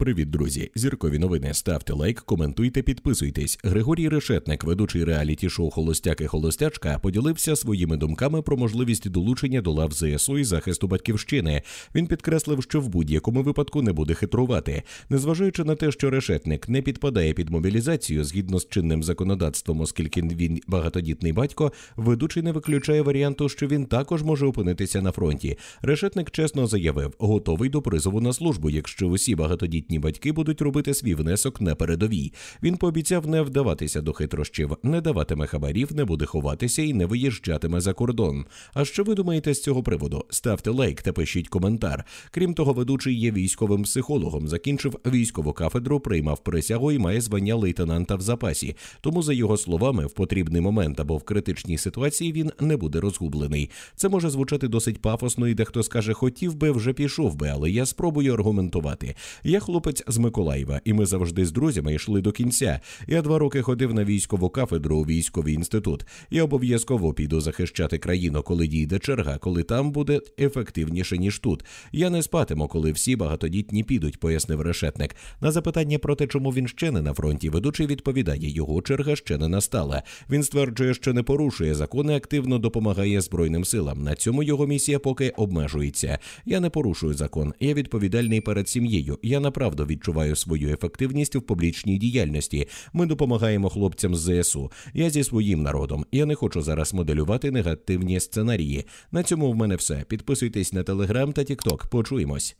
Привіт, друзі! Зіркові новини. Ставте лайк, коментуйте, підписуйтесь. Григорій Решетник, ведучий реаліті шоу Холостяк і Холостячка, поділився своїми думками про можливість долучення до лав ЗСУ і захисту батьківщини. Він підкреслив, що в будь-якому випадку не буде хитрувати. Незважаючи на те, що решетник не підпадає під мобілізацію згідно з чинним законодавством, оскільки він багатодітний батько, ведучий не виключає варіанту, що він також може опинитися на фронті. Решетник чесно заявив, готовий до призову на службу, якщо усі багатодітні. Багатодітні батьки будуть робити свій внесок на передовій. Він пообіцяв не вдаватися до хитрощів, не даватиме хабарів, не буде ховатися і не виїжджатиме за кордон. А що ви думаєте з цього приводу? Ставте лайк та пишіть коментар. Крім того, ведучий є військовим психологом. Закінчив військову кафедру, приймав присягу і має звання лейтенанта в запасі. Тому, за його словами, в потрібний момент або в критичній ситуації він не буде розгублений. Це може звучати досить пафосно, і дехто скаже, хотів би вже пішов би, але я спробую аргументувати. Я хлоп хлопець з Миколаєва, і ми завжди з друзями йшли до кінця. Я два роки ходив на військову кафедру у військовий інститут. Я обов'язково піду захищати країну, коли дійде черга, коли там буде ефективніше ніж тут. Я не спатиму, коли всі багатодітні підуть, пояснив решетник. На запитання про те, чому він ще не на фронті, ведучий відповідає: його черга ще не настала. Він стверджує, що не порушує закони, активно допомагає збройним силам. На цьому його місія поки обмежується. Я не порушую закон. Я відповідальний перед сім'єю. Я направ правда відчуваю свою ефективність в публічній діяльності. Ми допомагаємо хлопцям з ЗСУ. Я зі своїм народом. Я не хочу зараз моделювати негативні сценарії. На цьому в мене все. Підписуйтесь на телеграм та тікток. Почуємось.